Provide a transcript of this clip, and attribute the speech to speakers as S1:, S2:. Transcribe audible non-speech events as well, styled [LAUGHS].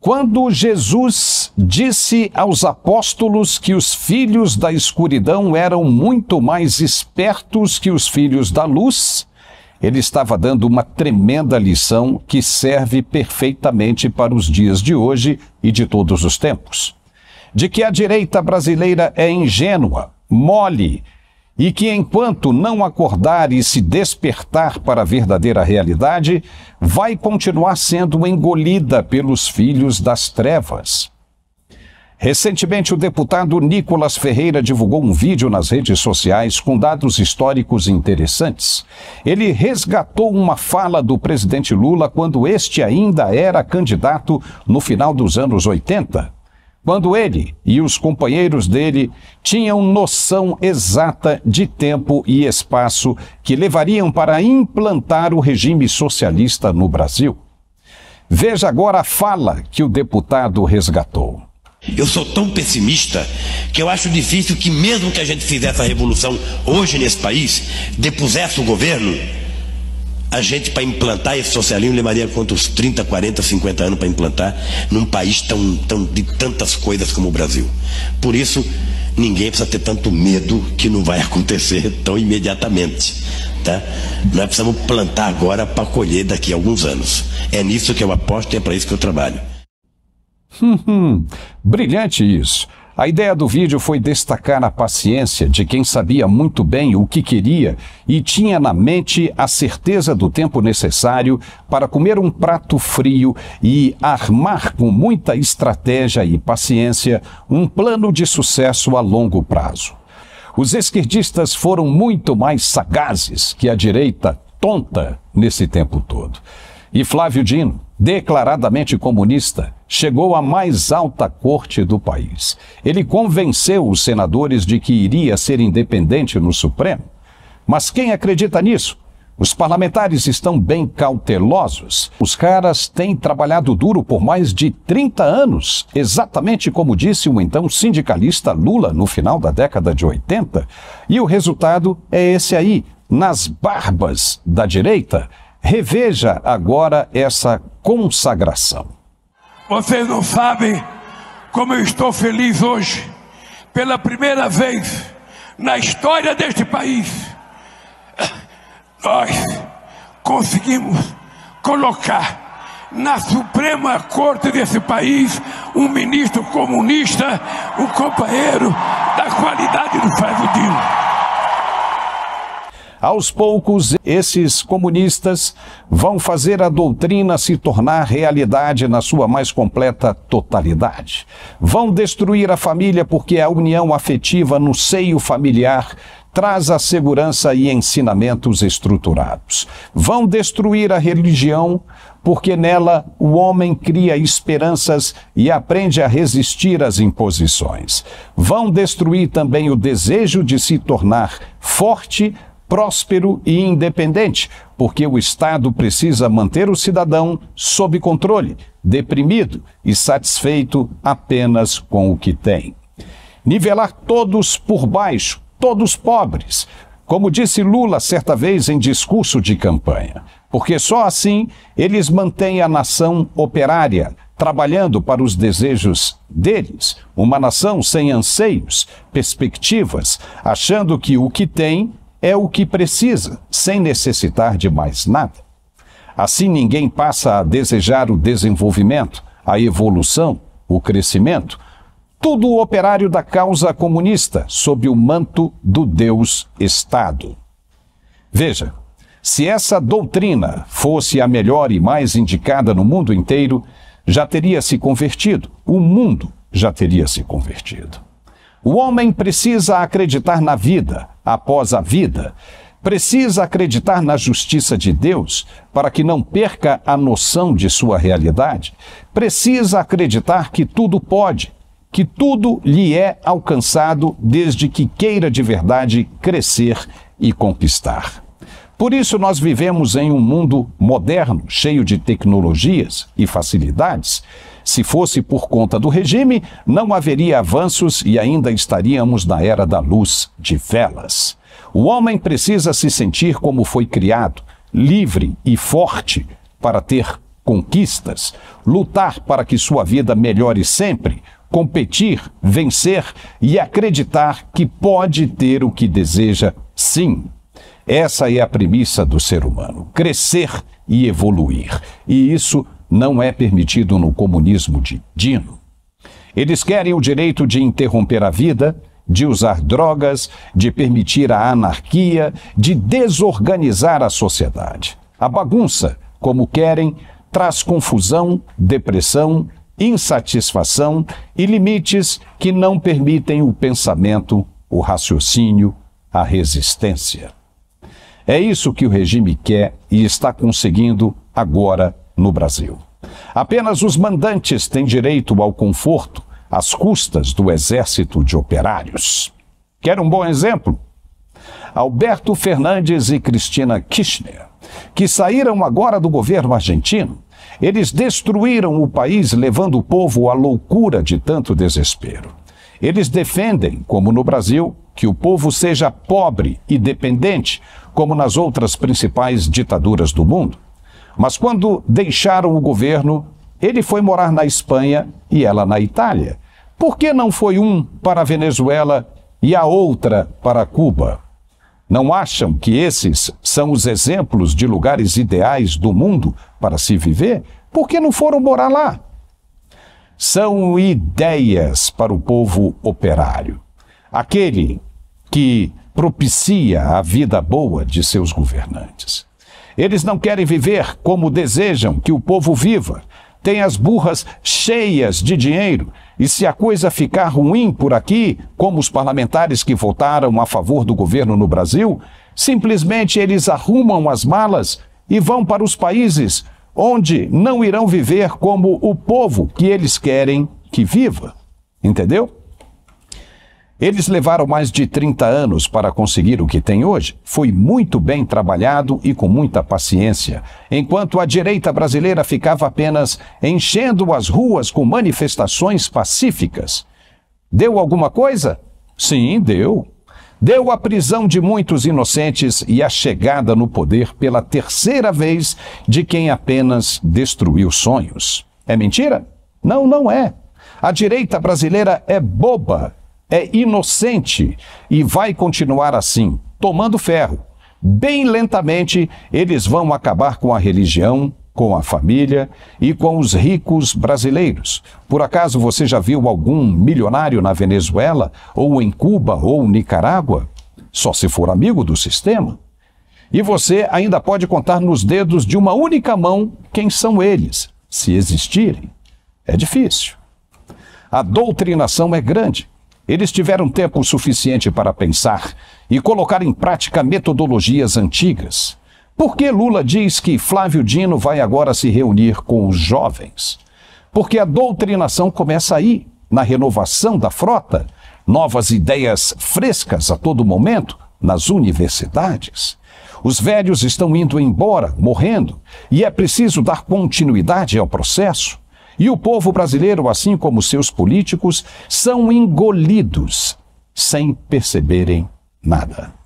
S1: Quando Jesus disse aos apóstolos que os filhos da escuridão eram muito mais espertos que os filhos da luz, ele estava dando uma tremenda lição que serve perfeitamente para os dias de hoje e de todos os tempos. De que a direita brasileira é ingênua, mole, e que, enquanto não acordar e se despertar para a verdadeira realidade, vai continuar sendo engolida pelos filhos das trevas. Recentemente, o deputado Nicolas Ferreira divulgou um vídeo nas redes sociais com dados históricos interessantes. Ele resgatou uma fala do presidente Lula quando este ainda era candidato no final dos anos 80 quando ele e os companheiros dele tinham noção exata de tempo e espaço que levariam para implantar o regime socialista no Brasil. Veja agora a fala que o deputado resgatou. Eu sou tão pessimista que eu acho difícil que, mesmo que a gente fizesse a revolução hoje nesse país, depusesse o governo, a gente, para implantar esse socialismo, levaria quanto uns 30, 40, 50 anos para implantar num país tão, tão, de tantas coisas como o Brasil. Por isso, ninguém precisa ter tanto medo que não vai [LAUGHS] acontecer tão imediatamente. Tá? Nós precisamos plantar agora para colher daqui a alguns anos. É nisso que eu aposto e é para isso que eu trabalho. Hum, hum. Brilhante isso. A ideia do vídeo foi destacar a paciência de quem sabia muito bem o que queria e tinha na mente a certeza do tempo necessário para comer um prato frio e armar com muita estratégia e paciência um plano de sucesso a longo prazo. Os esquerdistas foram muito mais sagazes que a direita tonta nesse tempo todo. E Flávio Dino, declaradamente comunista, chegou à mais alta corte do país. Ele convenceu os senadores de que iria ser independente no Supremo. Mas quem acredita nisso? Os parlamentares estão bem cautelosos. Os caras têm trabalhado duro por mais de 30 anos, exatamente como disse o então sindicalista Lula no final da década de 80. E o resultado é esse aí, nas barbas da direita. Reveja agora essa consagração. Vocês não sabem como eu estou feliz hoje. Pela primeira vez na história deste país, nós conseguimos colocar na Suprema Corte desse país um ministro comunista, um companheiro da qualidade do Fábio Dino. Aos poucos, esses comunistas vão fazer a doutrina se tornar realidade na sua mais completa totalidade. Vão destruir a família porque a união afetiva no seio familiar traz a segurança e ensinamentos estruturados. Vão destruir a religião, porque nela o homem cria esperanças e aprende a resistir às imposições. Vão destruir também o desejo de se tornar forte próspero e independente, porque o Estado precisa manter o cidadão sob controle, deprimido e satisfeito apenas com o que tem. Nivelar todos por baixo, todos pobres, como disse Lula certa vez em discurso de campanha, porque só assim eles mantêm a nação operária, trabalhando para os desejos deles, uma nação sem anseios, perspectivas, achando que o que tem é o que precisa, sem necessitar de mais nada. Assim, ninguém passa a desejar o desenvolvimento, a evolução, o crescimento. Tudo o operário da causa comunista, sob o manto do Deus Estado. Veja, se essa doutrina fosse a melhor e mais indicada no mundo inteiro, já teria se convertido, o mundo já teria se convertido. O homem precisa acreditar na vida após a vida. Precisa acreditar na justiça de Deus para que não perca a noção de sua realidade. Precisa acreditar que tudo pode, que tudo lhe é alcançado desde que queira de verdade crescer e conquistar. Por isso, nós vivemos em um mundo moderno, cheio de tecnologias e facilidades, se fosse por conta do regime, não haveria avanços e ainda estaríamos na era da luz de velas. O homem precisa se sentir como foi criado, livre e forte para ter conquistas, lutar para que sua vida melhore sempre, competir, vencer e acreditar que pode ter o que deseja, sim. Essa é a premissa do ser humano: crescer e evoluir. E isso não é permitido no comunismo de Dino. Eles querem o direito de interromper a vida, de usar drogas, de permitir a anarquia, de desorganizar a sociedade. A bagunça, como querem, traz confusão, depressão, insatisfação e limites que não permitem o pensamento, o raciocínio, a resistência. É isso que o regime quer e está conseguindo agora no Brasil. Apenas os mandantes têm direito ao conforto às custas do exército de operários. Quer um bom exemplo? Alberto Fernandes e Cristina Kirchner, que saíram agora do governo argentino, eles destruíram o país levando o povo à loucura de tanto desespero. Eles defendem, como no Brasil, que o povo seja pobre e dependente, como nas outras principais ditaduras do mundo. Mas quando deixaram o governo, ele foi morar na Espanha e ela na Itália. Por que não foi um para a Venezuela e a outra para Cuba? Não acham que esses são os exemplos de lugares ideais do mundo para se viver? Por que não foram morar lá? São ideias para o povo operário. Aquele que propicia a vida boa de seus governantes. Eles não querem viver como desejam que o povo viva. Têm as burras cheias de dinheiro. E se a coisa ficar ruim por aqui, como os parlamentares que votaram a favor do governo no Brasil, simplesmente eles arrumam as malas e vão para os países onde não irão viver como o povo que eles querem que viva. Entendeu? Eles levaram mais de 30 anos para conseguir o que tem hoje. Foi muito bem trabalhado e com muita paciência. Enquanto a direita brasileira ficava apenas enchendo as ruas com manifestações pacíficas. Deu alguma coisa? Sim, deu. Deu a prisão de muitos inocentes e a chegada no poder pela terceira vez de quem apenas destruiu sonhos. É mentira? Não, não é. A direita brasileira é boba é inocente e vai continuar assim, tomando ferro. Bem lentamente, eles vão acabar com a religião, com a família e com os ricos brasileiros. Por acaso você já viu algum milionário na Venezuela, ou em Cuba, ou Nicarágua? Só se for amigo do sistema. E você ainda pode contar nos dedos de uma única mão quem são eles, se existirem. É difícil. A doutrinação é grande. Eles tiveram tempo suficiente para pensar e colocar em prática metodologias antigas. Por que Lula diz que Flávio Dino vai agora se reunir com os jovens? Porque a doutrinação começa aí, na renovação da frota, novas ideias frescas a todo momento nas universidades. Os velhos estão indo embora, morrendo, e é preciso dar continuidade ao processo. E o povo brasileiro, assim como seus políticos, são engolidos sem perceberem nada.